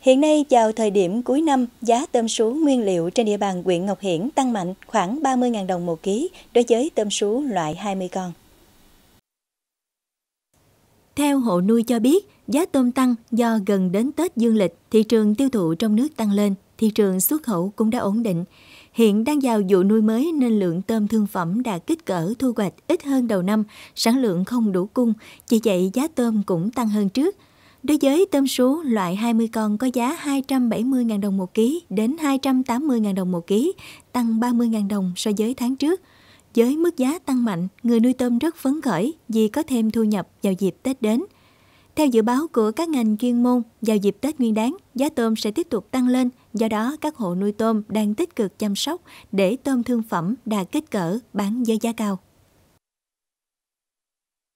Hiện nay vào thời điểm cuối năm, giá tôm sú nguyên liệu trên địa bàn huyện Ngọc Hiển tăng mạnh khoảng 30.000 đồng một ký đối với tôm sú loại 20 con. Theo hộ nuôi cho biết, giá tôm tăng do gần đến Tết dương lịch, thị trường tiêu thụ trong nước tăng lên, thị trường xuất khẩu cũng đã ổn định. Hiện đang vào vụ nuôi mới nên lượng tôm thương phẩm đạt kích cỡ thu hoạch ít hơn đầu năm, sản lượng không đủ cung, vì vậy giá tôm cũng tăng hơn trước – Đối với tôm sú loại 20 con có giá 270.000 đồng một ký đến 280.000 đồng một ký, tăng 30.000 đồng so với tháng trước. Với mức giá tăng mạnh, người nuôi tôm rất phấn khởi vì có thêm thu nhập vào dịp Tết đến. Theo dự báo của các ngành chuyên môn, vào dịp Tết Nguyên đán, giá tôm sẽ tiếp tục tăng lên, do đó các hộ nuôi tôm đang tích cực chăm sóc để tôm thương phẩm đạt kích cỡ bán với giá cao.